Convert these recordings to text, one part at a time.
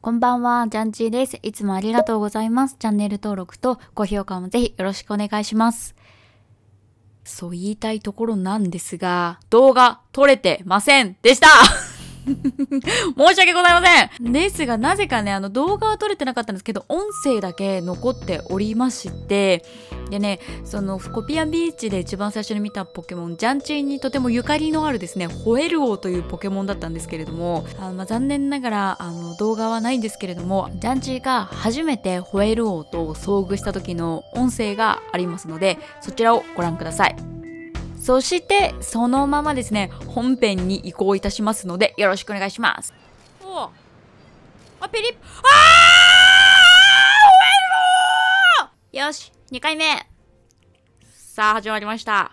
こんばんは、ジャンチーです。いつもありがとうございます。チャンネル登録と高評価もぜひよろしくお願いします。そう言いたいところなんですが、動画撮れてませんでした 申し訳ございませんですが、なぜかね、あの動画は撮れてなかったんですけど、音声だけ残っておりまして、でね、その、コピアビーチで一番最初に見たポケモン、ジャンチーにとてもゆかりのあるですね、ホエル王というポケモンだったんですけれども、あまあ、残念ながら、あの、動画はないんですけれども、ジャンチーが初めてホエル王と遭遇した時の音声がありますので、そちらをご覧ください。そしてそのままですね本編に移行いたしますのでよろしくお願いしますおあピリッあーよし2回目さあ始まりました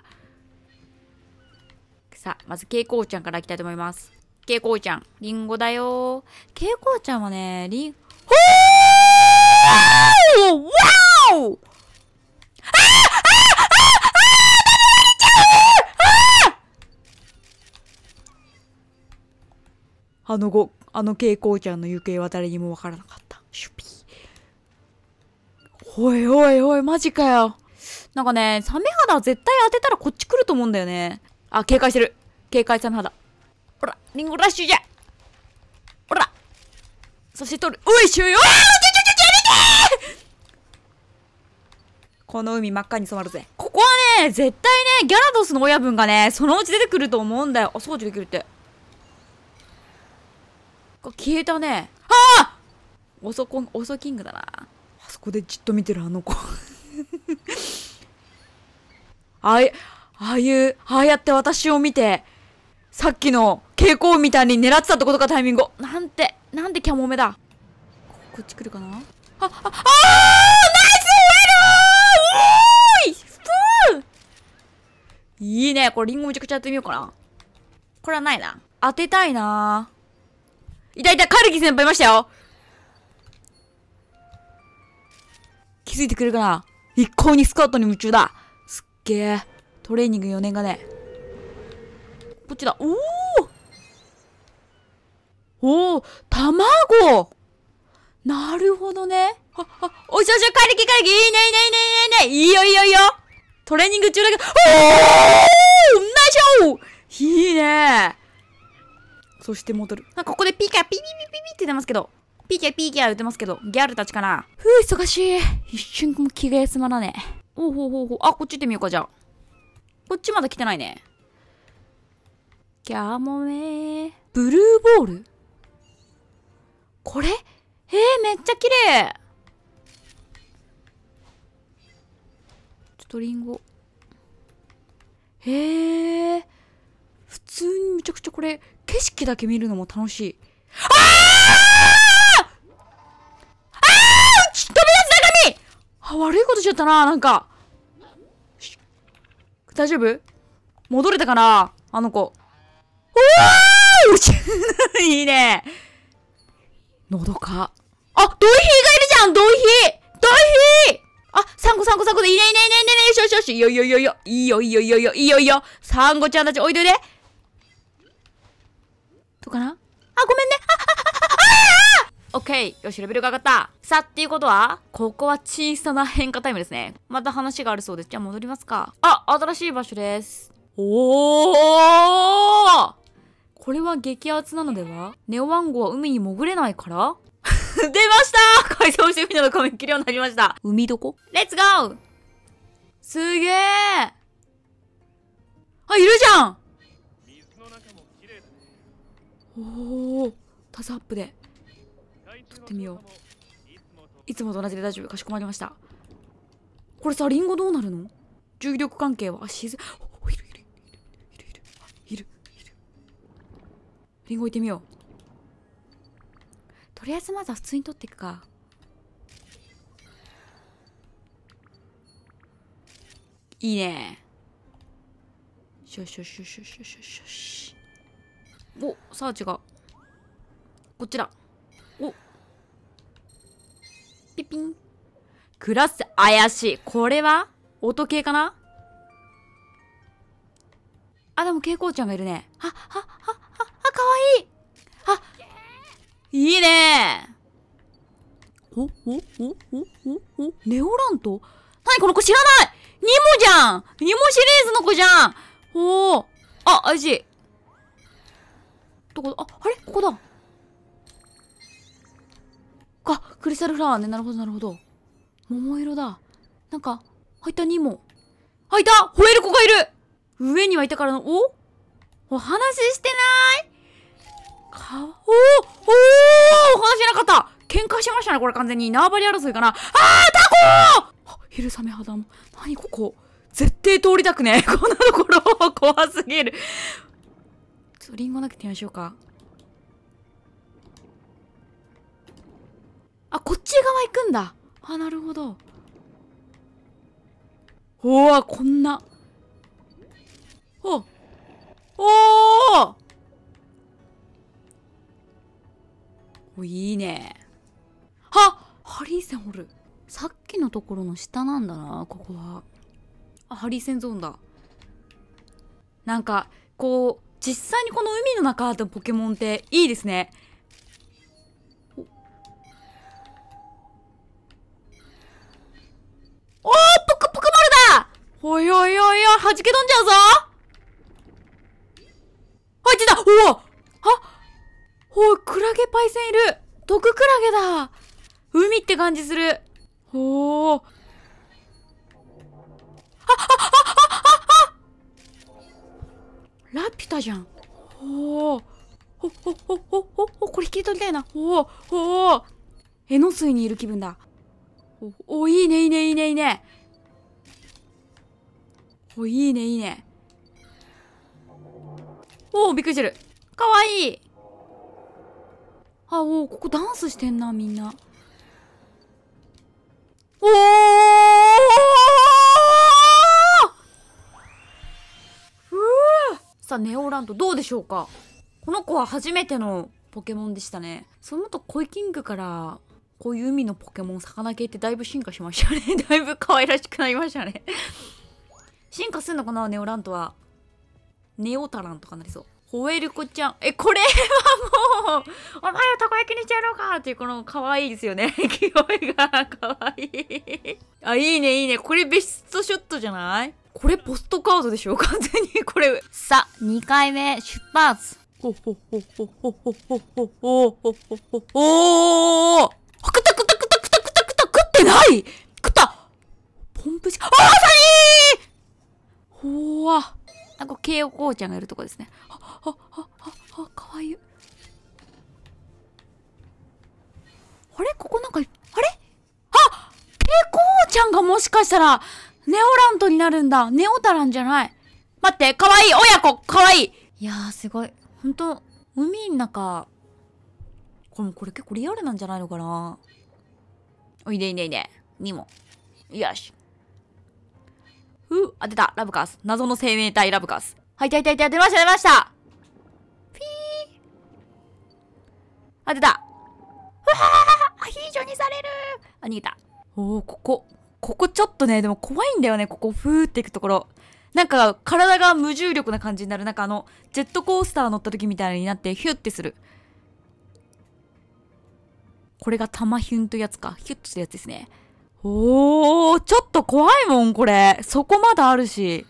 さあまず蛍光ちゃんからいきたいと思います蛍光ちゃんりんごだよ蛍光ちゃんはねりんおーわおあのご、あの蛍光ちゃんの行方は誰にもわからなかった。シュピー。おいおいおい、マジかよ。なんかね、サメ肌絶対当てたらこっち来ると思うんだよね。あ、警戒してる。警戒サメ肌。ほら、リンゴラッシュじゃほらそして取る。おいしゅうよこの海真っ赤に染まるぜ。ここはね、絶対ね、ギャラドスの親分がね、そのうち出てくると思うんだよ。お掃除できるって。これ消えたね。ああ遅ソ遅キングだな。あそこでじっと見てるあの子あ あい、ああいう、ああやって私を見て、さっきの蛍光みたいに狙ってたってことかタイミングを。なんて、なんでキャモメだ。こっち来るかなあ、あ、あナイスウェルースプーンいいね。これリンゴめちゃくちゃやってみようかな。これはないな。当てたいないたいた、カルキ先輩いましたよ気づいてくれるかな一向にスカートに夢中だすっげえ。トレーニング4年がね。こっちだ。おおおお卵なるほどね。あ、あ、おいしょしょ、カルキカルキいいねいいねいいねいいねいいよいいよいいよトレーニング中だけど、おおナイスショーいいねそして戻る。あ、ここでピーカーピーピーピーピーって出ますけど。ピーキャピーキャ言ってますけど、ギャルたちかな。ふう、忙しい。一瞬も気が休まらねえ。おうほうほうほう。あ、こっち行ってみようか、じゃあ。こっちまだ来てないね。ギャモメー。ブルーボールこれえー、めっちゃ綺麗ちょっとリンゴ。へえ。普通にめちゃくちゃこれ景色だけ見るのも楽しい。ああああ飛び出す中身あ、悪いことしちゃったな、なんか。大丈夫戻れたかなあの子。おー いいね。喉か。あ、ドイヒがいるじゃんドイヒドイヒあ、サンゴサンゴサンゴでいねいねいねいねいねよしよしよし。いいよいいよいいよ。いいよいいよいいよいいよいいよ。サンゴちゃんたちおいでおいで。OK! よし、レベルが上がったさあ、っていうことは、ここは小さな変化タイムですね。また話があるそうです。じゃあ戻りますか。あ、新しい場所です。おーこれは激アツなのではネオワンゴは海に潜れないから 出ました改造してみたのコミ切るようになりました。海どこレッツゴーすげえあ、いるじゃんおお、タスアップで。作ってみよういつもと同じで大丈夫かしこまりましたこれさリンゴどうなるの重力関係はあ沈おいるいるいるいるいるいるいるリンゴ行ってみようとりあえずまずは普通に取っていくかいいねよしよしよしよしょしししおサーチがこちらおピピン。クラス怪しい。これは音系かなあ、でも蛍光ちゃんがいるね。あ、あ、あ、あ、あ、かわいい。あ、いいねお、お、お、お、お、お、ネオラント何この子知らないニモじゃんニモシリーズの子じゃんおおあ、怪しい。どこだあ、あれここだ。かクリスタルフラワーね。なるほど、なるほど。桃色だ。なんか、入った2も。あ、いた吠える子がいる上にはいたからの、おお話してないか、おおおお話しなかった喧嘩しましたね、これ完全に。縄張り争いかな。あー、タコーヒルサメ肌も。にここ絶対通りたくね。こんなところ、怖すぎる。ちょっとリンゴ投げてみましょうか。あ、こっち側行くんだ。あ、なるほど。おわ、こんな。おおーおいいね。はハリーセン掘る。さっきのところの下なんだな、ここは。あ、ハリーセンゾーンだ。なんか、こう、実際にこの海の中でポケモンっていいですね。おいおいおいおい、弾け飛んじゃうぞ入ってたおおあおい、クラゲパイセンいる毒クラゲだ海って感じするおおあ、あ、あ、あ、あ、あラピュタじゃん。おおほほほほほほこれ引き取りたいな。おおおおえのすいにいる気分だ。おおいいねいいねいいねいいね。お、いいね、いいね。おお、びっくりしてる。かわいい。あ、おお、ここダンスしてんな、みんな。おおさあ、ネオランドどうでしょうかこの子は初めてのポケモンでしたね。その後、コイキングからこういう海のポケモン、魚系ってだいぶ進化しましたね。だいぶ可愛らしくなりましたね進化すんのかなネオラントは。ネオタランとかなりそう。ホエルコちゃん。え、これはもう、お前をたこ焼きにしてやろうかっていう、この、可愛いですよね。勢 いが、可愛い。あ、いいね、いいね。これベストショットじゃないこれポストカードでしょ完全にこれ。さ、2回目、出発。ほほほほほほほほほほほほほほくたくたくたくたくたくた食ってないくたポンプし、あーさりー怖わなんか慶応こうちゃんがいるとこですねあああああかわいいあれここなんかあれあ慶応ちゃんがもしかしたらネオラントになるんだネオタランじゃない待ってかわいい親子かわいいいやーすごいほんと海の中これこれ結構リアルなんじゃないのかなおいでいでいでにもよしふう、当てた。ラブカス。謎の生命体ラブカス。はい、いたいたいた。出ました、出ましたピー当てた。うわージョにされるあ、逃げた。おぉ、ここ。ここちょっとね、でも怖いんだよね。ここ、ふーっていくところ。なんか、体が無重力な感じになる。なんかあの、ジェットコースター乗った時みたいになって、ヒュッてする。これが玉ヒュンというやつか。ヒュッとするやつですね。おー、ちょっと怖いもん、これ。そこまだあるし。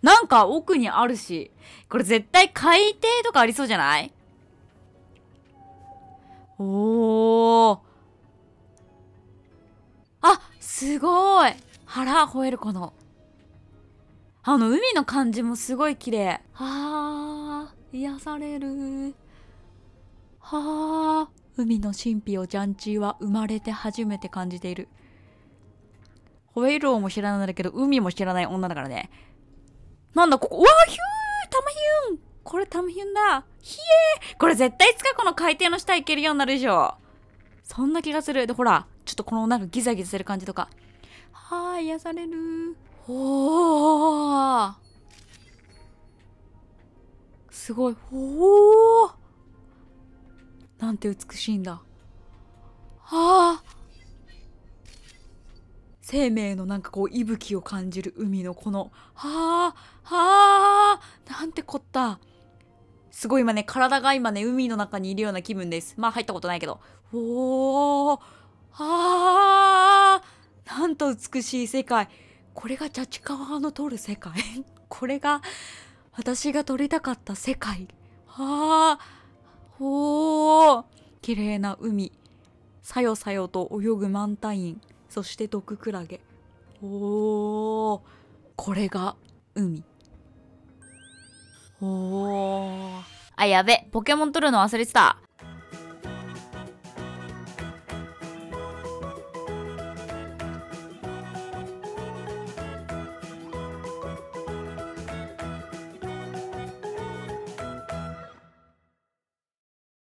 なんか奥にあるし。これ絶対海底とかありそうじゃないおー。あ、すごい。腹吠えるこの。あの、海の感じもすごい綺麗。はー、癒される。はー、海の神秘をジャンチーは生まれて初めて感じている。ウェイローも知らないんだけど、海も知らない女だからね。なんだ、ここ、わあ、ヒュータムヒュンこれタムヒュンだ。ひえーこれ絶対いつかこの海底の下行けるようになるでしょ。そんな気がする。で、ほら、ちょっとこのなんかギザギザする感じとか。はーい、癒される。ほー。すごい。ほー。なんて美しいんだ。はあ。生命のなんかこう息吹を感じる海のこのはあはあなんてこったすごい今ね体が今ね海の中にいるような気分ですまあ入ったことないけどおーはあなんと美しい世界これがジャチカワの通る世界 これが私が撮りたかった世界はあおー綺麗な海さよさよと泳ぐ満タインそして毒クラゲおお、これが海おーあやべポケモン取るの忘れてた